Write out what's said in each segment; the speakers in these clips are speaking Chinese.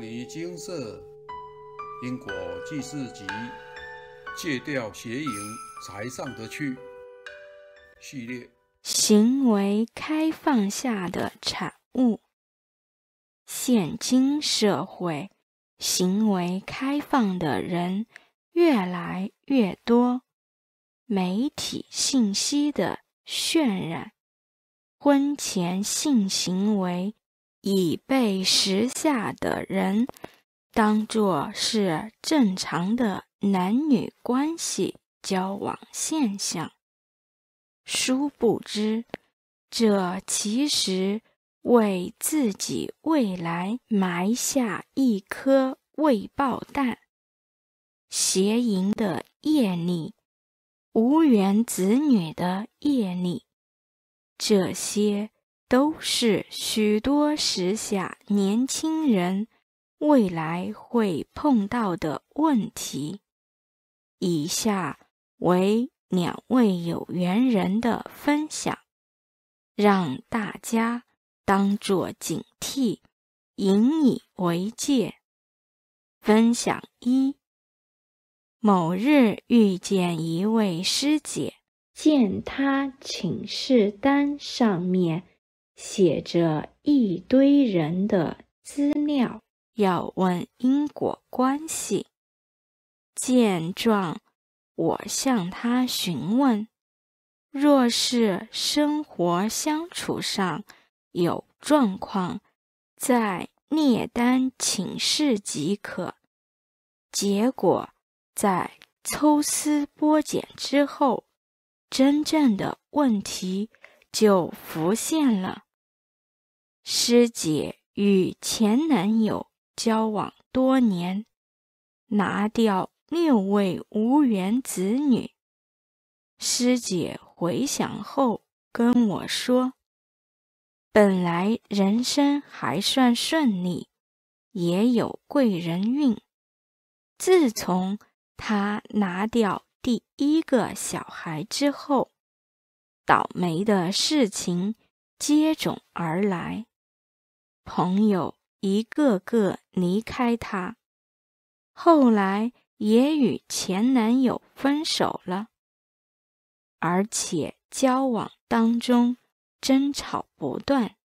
离金色因果，即是集，戒掉邪淫，才上得去。系列行为开放下的产物，现今社会行为开放的人越来越多，媒体信息的渲染，婚前性行为。已被时下的人当作是正常的男女关系交往现象，殊不知，这其实为自己未来埋下一颗未爆弹。邪淫的业力，无缘子女的业力，这些。都是许多时下年轻人未来会碰到的问题。以下为两位有缘人的分享，让大家当作警惕，引以为戒。分享一：某日遇见一位师姐，见她请示单上面。写着一堆人的资料，要问因果关系。见状，我向他询问：若是生活相处上有状况，在聂丹请示即可。结果，在抽丝剥茧之后，真正的问题就浮现了。师姐与前男友交往多年，拿掉六位无缘子女。师姐回想后跟我说：“本来人生还算顺利，也有贵人运。自从她拿掉第一个小孩之后，倒霉的事情接踵而来。”朋友一个个离开他，后来也与前男友分手了，而且交往当中争吵不断。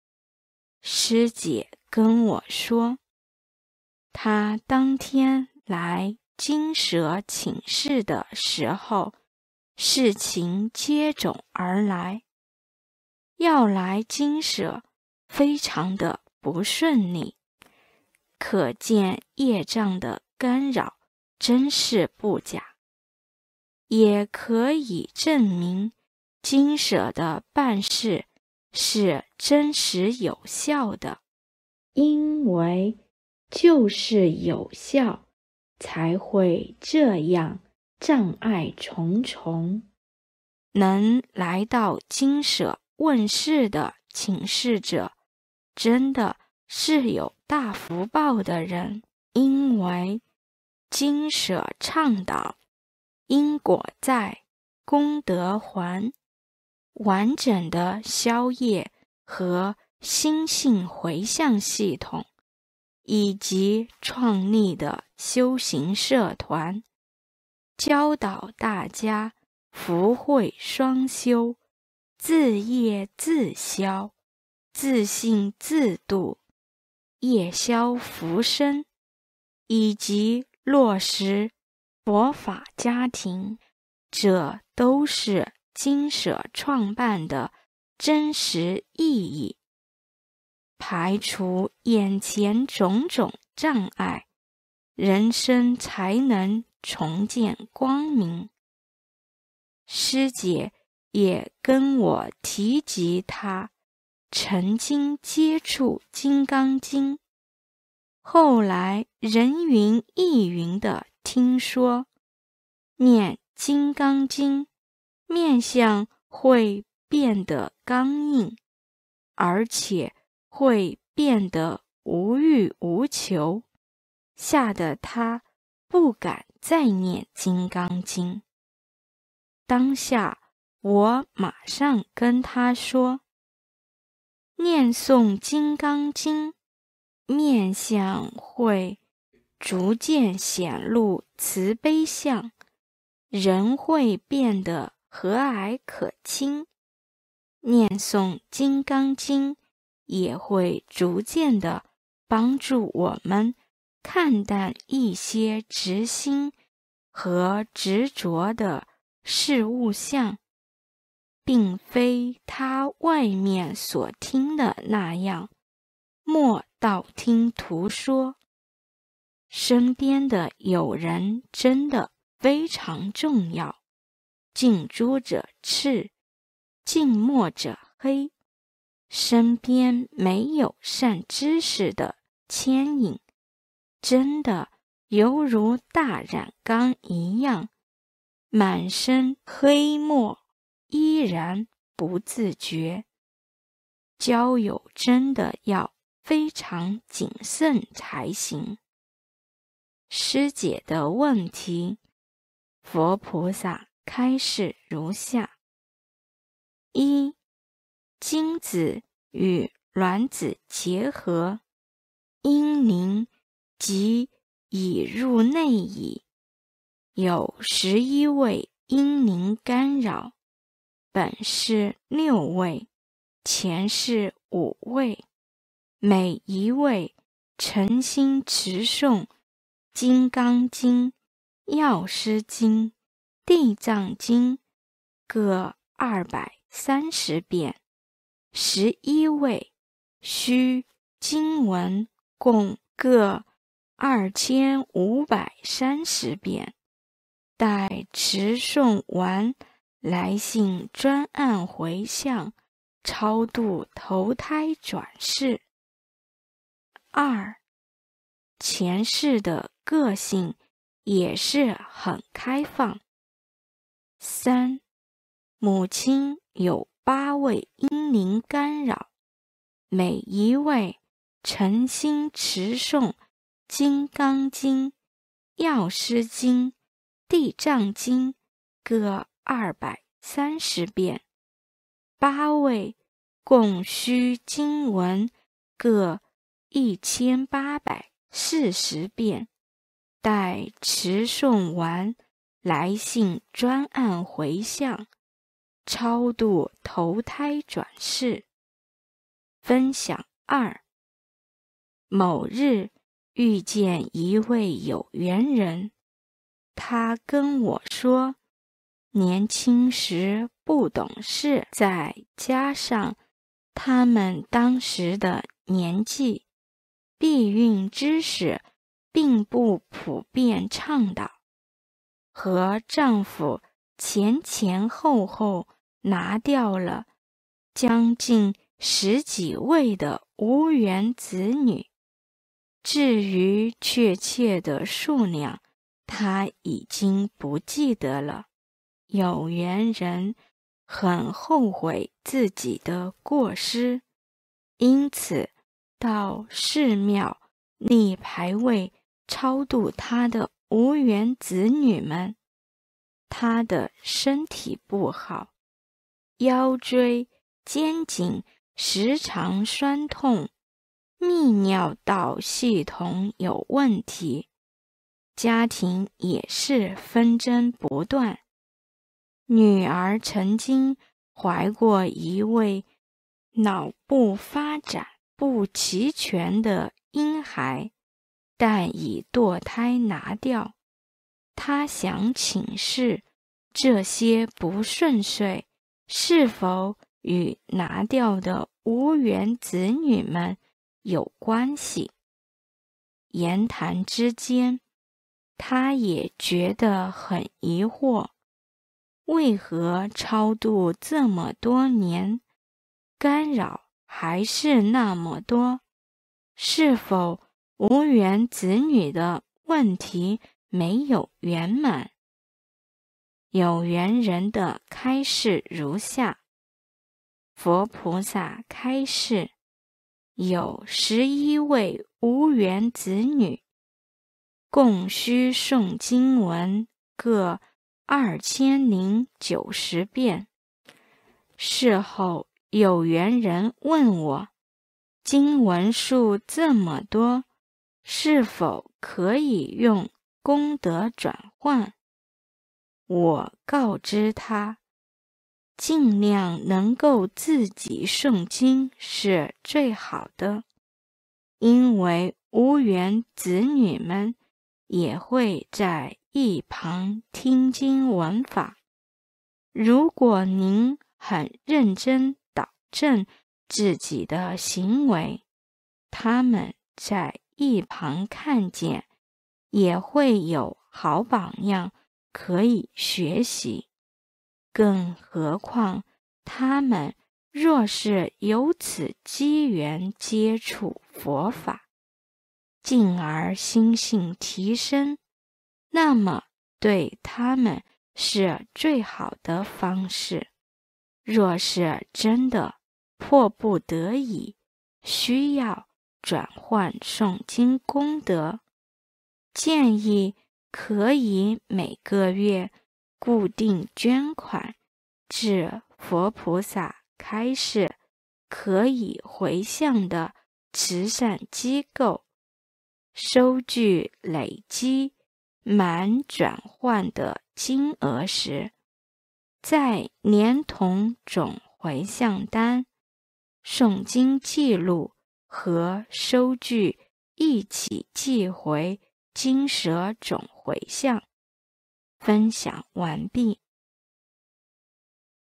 师姐跟我说，她当天来金舍寝室的时候，事情接踵而来，要来金舍，非常的。不顺利，可见业障的干扰真是不假，也可以证明金舍的办事是真实有效的。因为就是有效，才会这样障碍重重。能来到金舍问世的请示者。真的是有大福报的人，因为经舍倡导因果在，功德还、完整的消业和心性回向系统，以及创立的修行社团，教导大家福慧双修，自业自消。自信自度，夜宵浮生，以及落实佛法家庭，这都是金舍创办的真实意义。排除眼前种种障碍，人生才能重见光明。师姐也跟我提及他。曾经接触《金刚经》，后来人云亦云的听说，念《金刚经》，面相会变得刚硬，而且会变得无欲无求，吓得他不敢再念《金刚经》。当下，我马上跟他说。念诵《金刚经》，面相会逐渐显露慈悲相，人会变得和蔼可亲。念诵《金刚经》，也会逐渐的帮助我们看淡一些执心和执着的事物相。并非他外面所听的那样，莫道听途说。身边的友人真的非常重要，近朱者赤，近墨者黑。身边没有善知识的牵引，真的犹如大染缸一样，满身黑墨。依然不自觉。交友真的要非常谨慎才行。师姐的问题，佛菩萨开示如下：一，精子与卵子结合，阴凝即已入内矣。有十一位阴凝干扰。本是六位，前是五位，每一位诚心持诵《金刚经》《药师经》《地藏经》各二百三十遍，十一位需经文共各二千五百三十遍，待持诵完。来信专案回向，超度投胎转世。二，前世的个性也是很开放。三，母亲有八位阴灵干扰，每一位诚心持诵《金刚经》《药师经》《地藏经》。歌。二百三十遍，八位共需经文各一千八百四十遍。待持诵完，来信专案回向，超度投胎转世。分享二：某日遇见一位有缘人，他跟我说。年轻时不懂事，再加上他们当时的年纪，避孕知识并不普遍倡导，和丈夫前前后后拿掉了将近十几位的无缘子女。至于确切的数量，他已经不记得了。有缘人很后悔自己的过失，因此到寺庙立牌位超度他的无缘子女们。他的身体不好，腰椎、肩颈时常酸痛，泌尿道系统有问题，家庭也是纷争不断。女儿曾经怀过一位脑部发展不齐全的婴孩，但已堕胎拿掉。她想请示这些不顺遂是否与拿掉的无缘子女们有关系。言谈之间，她也觉得很疑惑。为何超度这么多年，干扰还是那么多？是否无缘子女的问题没有圆满？有缘人的开示如下：佛菩萨开示，有十一位无缘子女，共需诵经文各。二千零九十遍。事后有缘人问我，经文数这么多，是否可以用功德转换？我告知他，尽量能够自己诵经是最好的，因为无缘子女们也会在。一旁听经闻法，如果您很认真导正自己的行为，他们在一旁看见，也会有好榜样可以学习。更何况，他们若是由此机缘接触佛法，进而心性提升。那么，对他们是最好的方式。若是真的迫不得已，需要转换诵经功德，建议可以每个月固定捐款至佛菩萨开示可以回向的慈善机构，收据累积。满转换的金额时，在连同总回向单、诵经记录和收据一起寄回金蛇总回向。分享完毕。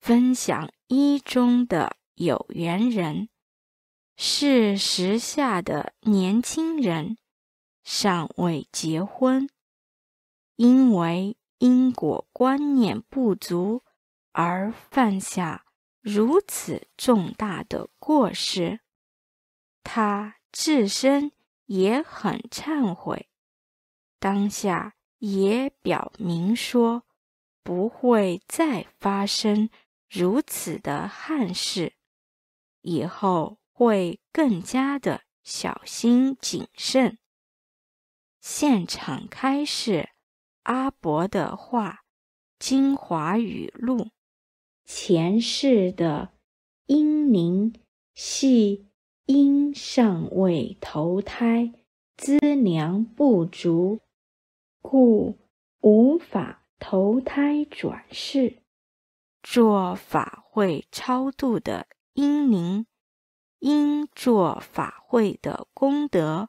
分享一中的有缘人是时下的年轻人，尚未结婚。因为因果观念不足而犯下如此重大的过失，他自身也很忏悔，当下也表明说不会再发生如此的憾事，以后会更加的小心谨慎。现场开示。阿伯的话精华语录：前世的婴灵系因尚未投胎，资粮不足，故无法投胎转世。做法会超度的婴灵，因做法会的功德，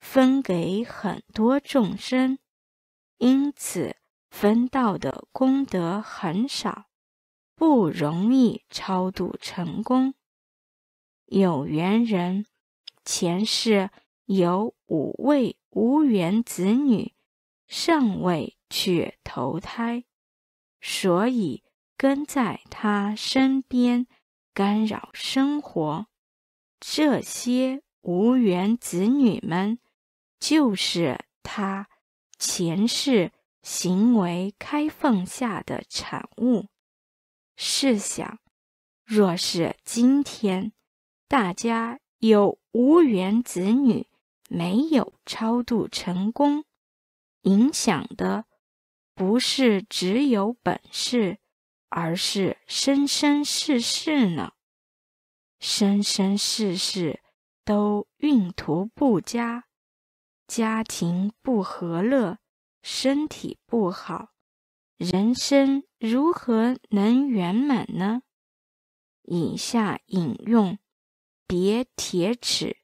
分给很多众生。因此，分到的功德很少，不容易超度成功。有缘人前世有五位无缘子女，尚未去投胎，所以跟在他身边干扰生活。这些无缘子女们，就是他。前世行为开放下的产物。试想，若是今天大家有无缘子女，没有超度成功，影响的不是只有本事，而是生生世世呢？生生世世都运途不佳。家庭不和乐，身体不好，人生如何能圆满呢？以下引用别铁尺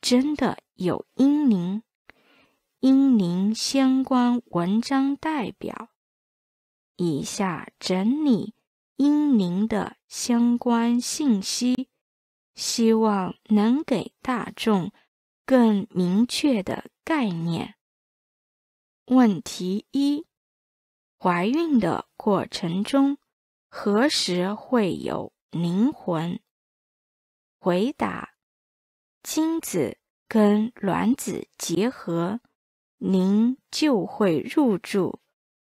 真的有阴灵，阴灵相关文章代表。以下整理阴灵的相关信息，希望能给大众。更明确的概念。问题一：怀孕的过程中，何时会有灵魂？回答：精子跟卵子结合，您就会入住。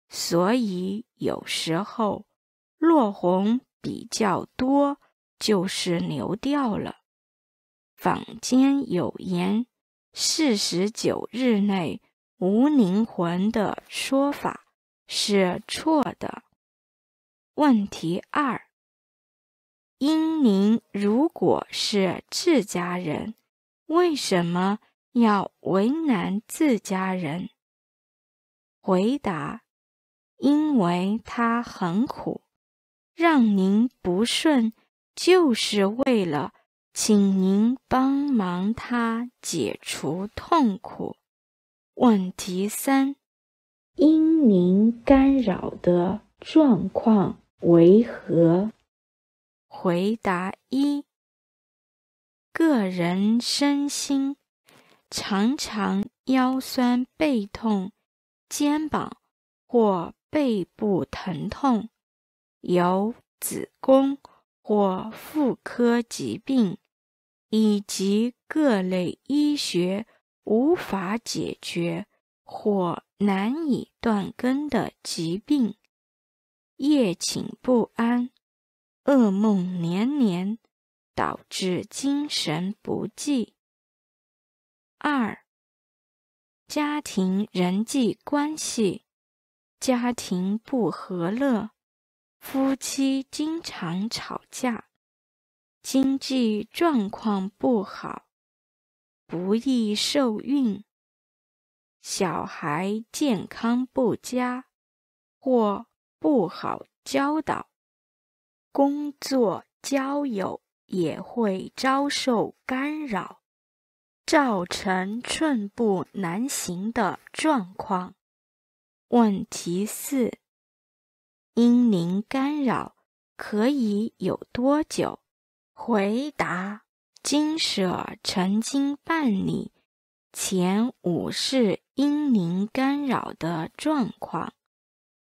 所以有时候落红比较多，就是流掉了。坊间有言：“四十九日内无灵魂”的说法是错的。问题二：您如果是自家人，为什么要为难自家人？回答：因为他很苦，让您不顺，就是为了。请您帮忙他解除痛苦。问题三：因您干扰的状况为何？回答一：个人身心常常腰酸背痛、肩膀或背部疼痛，有子宫或妇科疾病。以及各类医学无法解决或难以断根的疾病，夜寝不安，噩梦连连，导致精神不济。二、家庭人际关系，家庭不和乐，夫妻经常吵架。经济状况不好，不易受孕。小孩健康不佳，或不好教导。工作交友也会遭受干扰，造成寸步难行的状况。问题四：因灵干扰可以有多久？回答：金舍曾经办理前五世阴灵干扰的状况，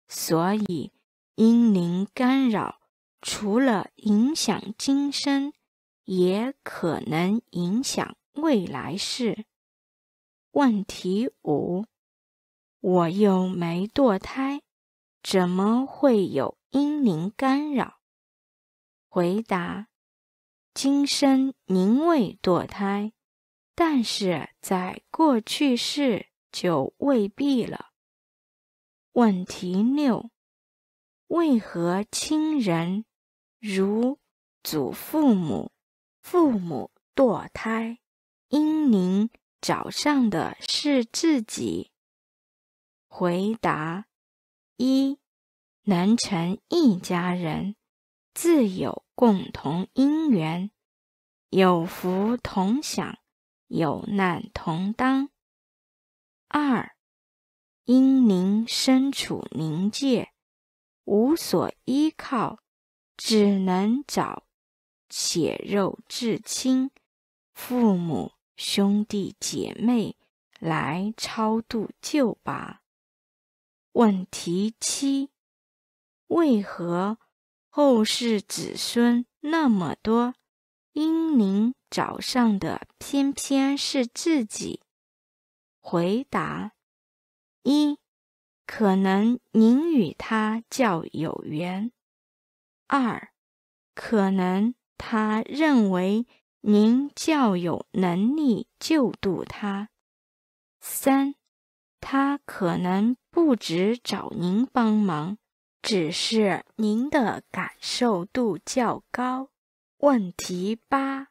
所以阴灵干扰除了影响今生，也可能影响未来世。问题五：我又没堕胎，怎么会有阴灵干扰？回答。今生您未堕胎，但是在过去世就未必了。问题六：为何亲人如祖父母、父母堕胎？因您找上的是自己。回答一：能成一家人。自有共同因缘，有福同享，有难同当。二，因您身处冥界，无所依靠，只能找血肉至亲、父母、兄弟姐妹来超度救拔。问题七：为何？后世子孙那么多，因您找上的偏偏是自己。回答：一，可能您与他较有缘；二，可能他认为您较有能力救度他；三，他可能不止找您帮忙。只是您的感受度较高。问题八：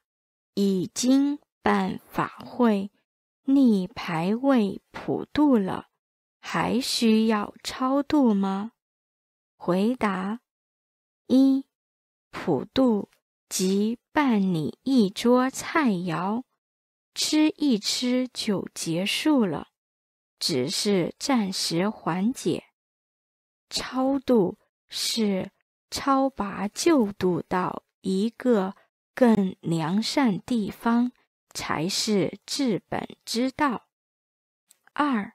已经办法会、逆牌位、普渡了，还需要超度吗？回答一：普渡即办理一桌菜肴，吃一吃就结束了，只是暂时缓解。超度是超拔救度到一个更良善地方，才是治本之道。二，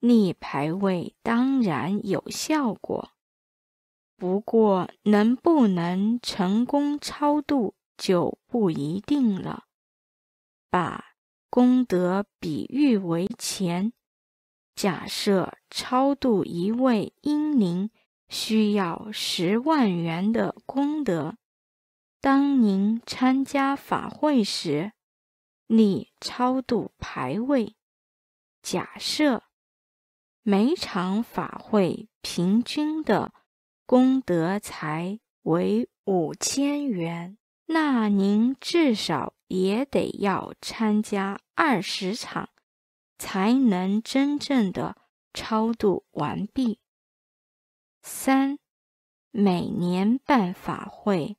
逆排位当然有效果，不过能不能成功超度就不一定了。把功德比喻为钱。假设超度一位英灵需要十万元的功德。当您参加法会时，你超度牌位。假设每场法会平均的功德财为五千元，那您至少也得要参加二十场。才能真正的超度完毕。三，每年办法会、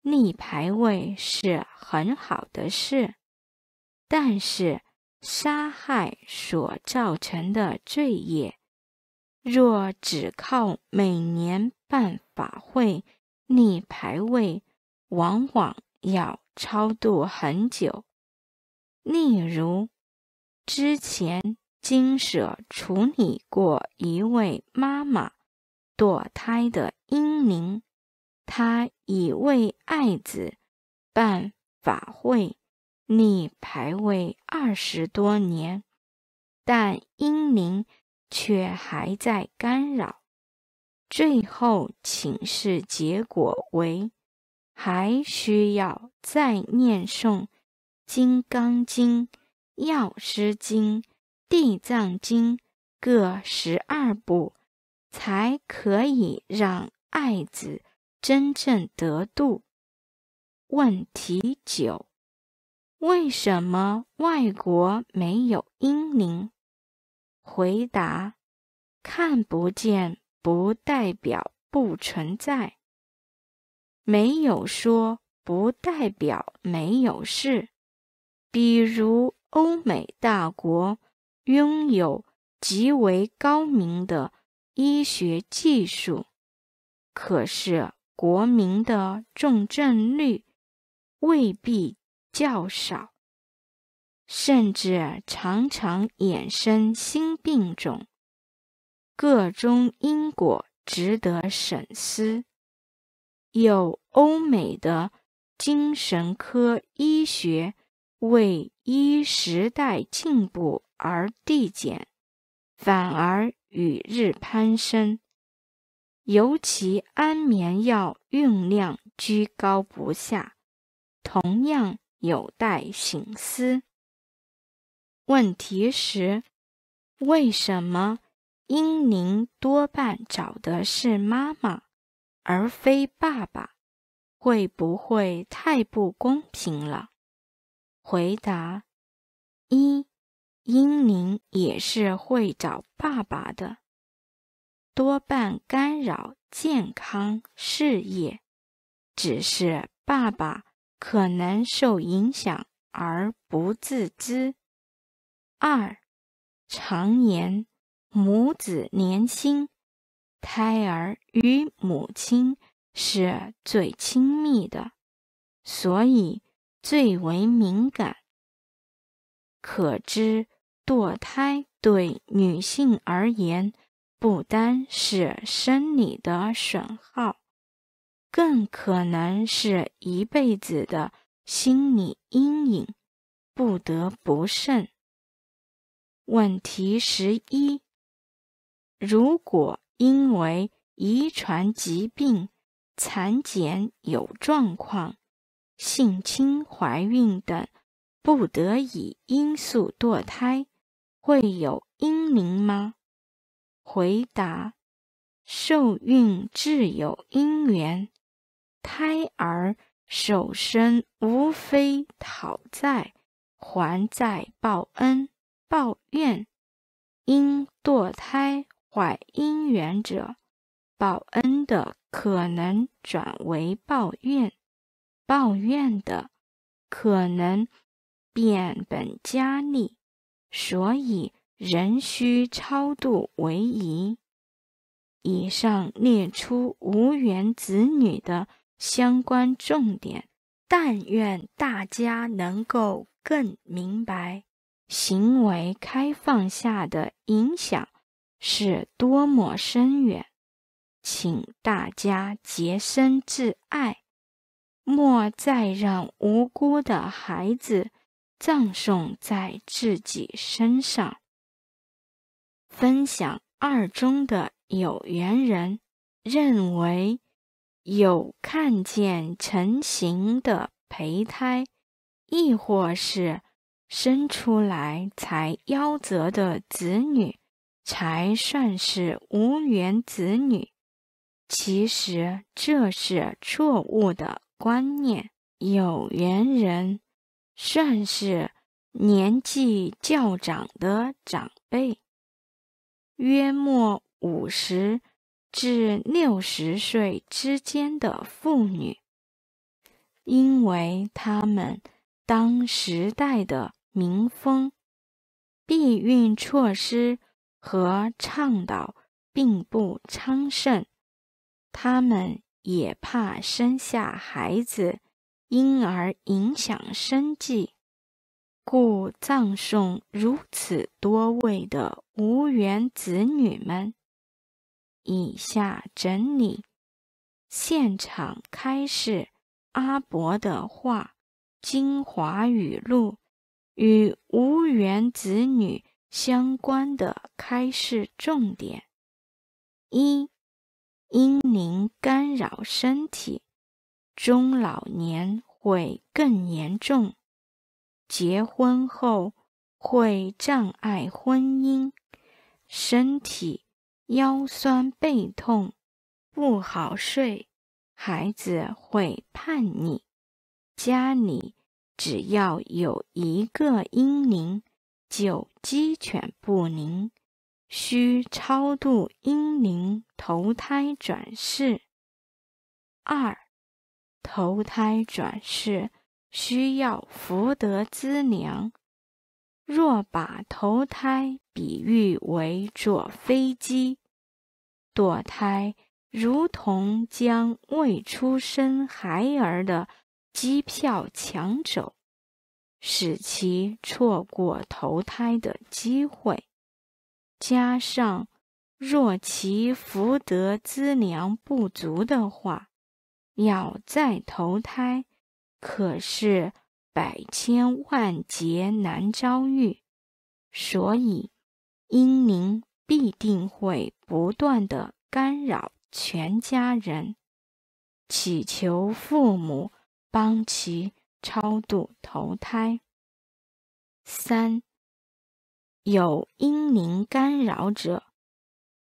立牌位是很好的事，但是杀害所造成的罪业，若只靠每年办法会、立牌位，往往要超度很久。例如。之前金舍处理过一位妈妈堕胎的婴灵，她已为爱子办法会立牌位二十多年，但婴灵却还在干扰。最后请示结果为，还需要再念诵《金刚经》。药师经、地藏经各十二部，才可以让爱子真正得度。问题九：为什么外国没有阴灵？回答：看不见不代表不存在，没有说不代表没有事，比如。欧美大国拥有极为高明的医学技术，可是国民的重症率未必较少，甚至常常衍生新病种，各中因果值得深思。有欧美的精神科医学为。依时代进步而递减，反而与日攀升。尤其安眠药用量居高不下，同样有待醒思。问题是，为什么？婴宁多半找的是妈妈，而非爸爸，会不会太不公平了？回答一：婴宁也是会找爸爸的，多半干扰健康事业，只是爸爸可能受影响而不自知。二，常言母子连心，胎儿与母亲是最亲密的，所以。最为敏感，可知堕胎对女性而言，不单是生理的损耗，更可能是一辈子的心理阴影，不得不慎。问题十一：如果因为遗传疾病、产检有状况。性侵、怀孕等不得已因素堕胎，会有婴灵吗？回答：受孕自有因缘，胎儿守生无非讨债还债报恩报怨。因堕胎坏姻缘者，报恩的可能转为报怨。抱怨的可能变本加厉，所以仍需超度为宜。以上列出无缘子女的相关重点，但愿大家能够更明白行为开放下的影响是多么深远，请大家洁身自爱。莫再让无辜的孩子葬送在自己身上。分享二中的有缘人认为，有看见成形的胚胎，亦或是生出来才夭折的子女，才算是无缘子女。其实这是错误的。观念有缘人，算是年纪较长的长辈，约莫五十至六十岁之间的妇女，因为他们当时代的民风，避孕措施和倡导并不昌盛，他们。也怕生下孩子，因而影响生计，故葬送如此多位的无缘子女们。以下整理现场开示阿伯的话精华语录，与无缘子女相关的开示重点一。阴灵干扰身体，中老年会更严重，结婚后会障碍婚姻，身体腰酸背痛，不好睡，孩子会叛逆，家里只要有一个阴灵，就鸡犬不宁。需超度婴灵投胎转世。二、投胎转世需要福德资粮。若把投胎比喻为坐飞机，堕胎如同将未出生孩儿的机票抢走，使其错过投胎的机会。加上，若其福德资粮不足的话，要再投胎，可是百千万劫难遭遇，所以阴灵必定会不断的干扰全家人，祈求父母帮其超度投胎。三。有阴灵干扰者，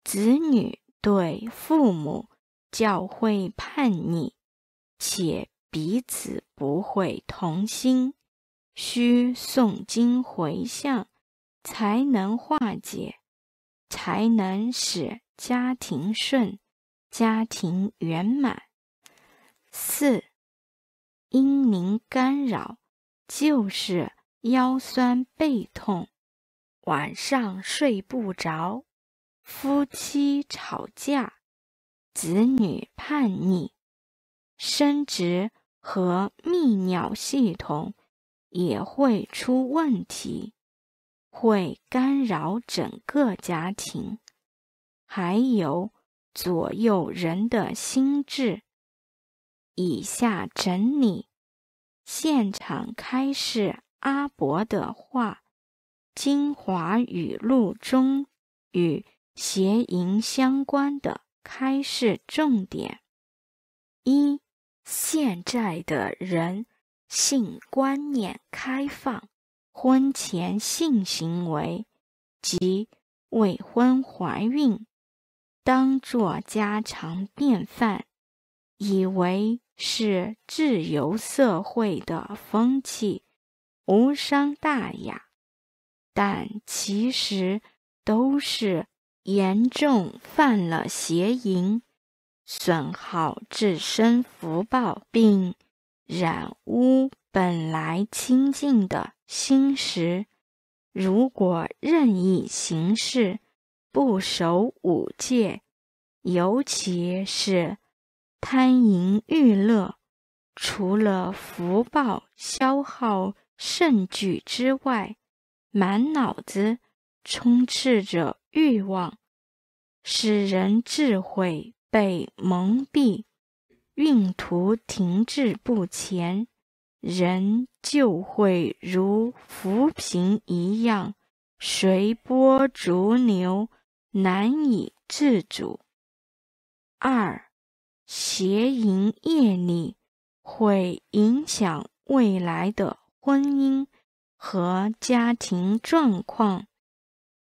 子女对父母教会叛逆，且彼此不会同心，需诵经回向，才能化解，才能使家庭顺，家庭圆满。四，阴灵干扰就是腰酸背痛。晚上睡不着，夫妻吵架，子女叛逆，生殖和泌尿系统也会出问题，会干扰整个家庭，还有左右人的心智。以下整理，现场开始，阿伯的话。精华语录中与邪淫相关的开示重点：一、现在的人性观念开放，婚前性行为及未婚怀孕当作家常便饭，以为是自由社会的风气，无伤大雅。但其实都是严重犯了邪淫，损耗自身福报，并染污本来清净的心识。如果任意行事，不守五戒，尤其是贪淫欲乐，除了福报消耗甚巨之外，满脑子充斥着欲望，使人智慧被蒙蔽，运途停滞不前，人就会如浮萍一样随波逐流，难以自主。二，邪淫业力会影响未来的婚姻。和家庭状况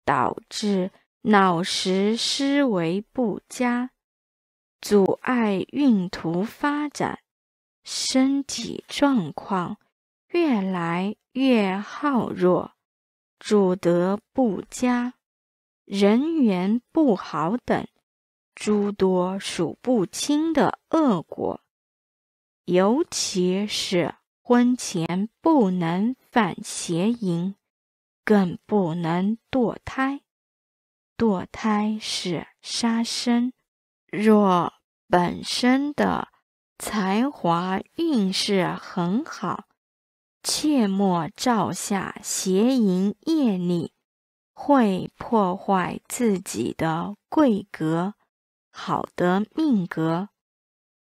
导致脑实思维不佳，阻碍孕途发展，身体状况越来越耗弱，主德不佳，人缘不好等诸多数不清的恶果，尤其是婚前不能。犯邪淫，更不能堕胎。堕胎是杀生。若本身的才华运势很好，切莫照下邪淫业力，会破坏自己的贵格、好的命格。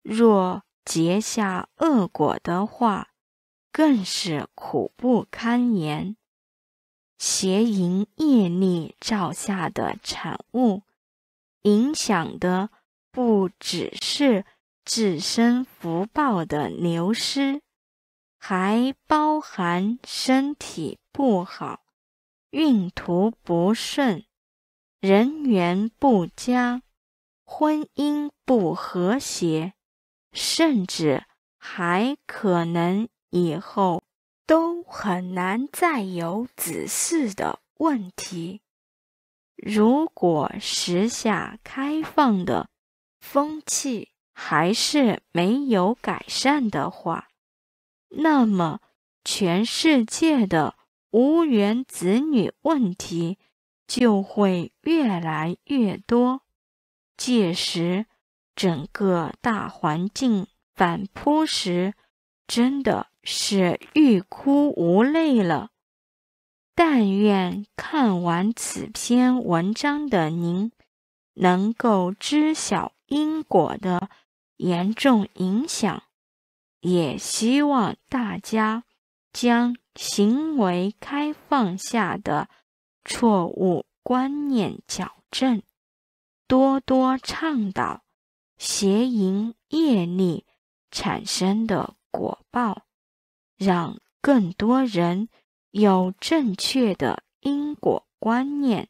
若结下恶果的话，更是苦不堪言，邪淫业力造下的产物，影响的不只是自身福报的流失，还包含身体不好、运途不顺、人缘不佳、婚姻不和谐，甚至还可能。以后都很难再有子嗣的问题。如果时下开放的风气还是没有改善的话，那么全世界的无缘子女问题就会越来越多。届时，整个大环境反扑时，真的。是欲哭无泪了。但愿看完此篇文章的您，能够知晓因果的严重影响。也希望大家将行为开放下的错误观念矫正，多多倡导邪淫业力产生的果报。让更多人有正确的因果观念，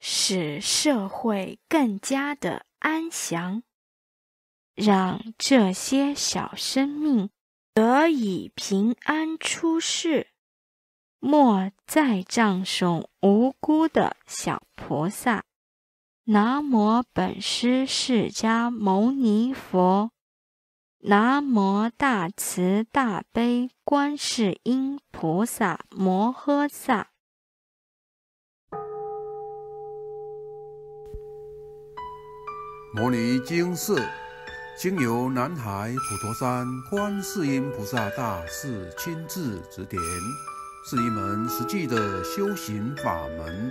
使社会更加的安详，让这些小生命得以平安出世，莫再葬送无辜的小菩萨。南无本师释迦牟尼佛。南无大慈大悲观世音菩萨摩诃萨。摩尼经四，经由南海普陀山观世音菩萨大士亲自指点，是一门实际的修行法门。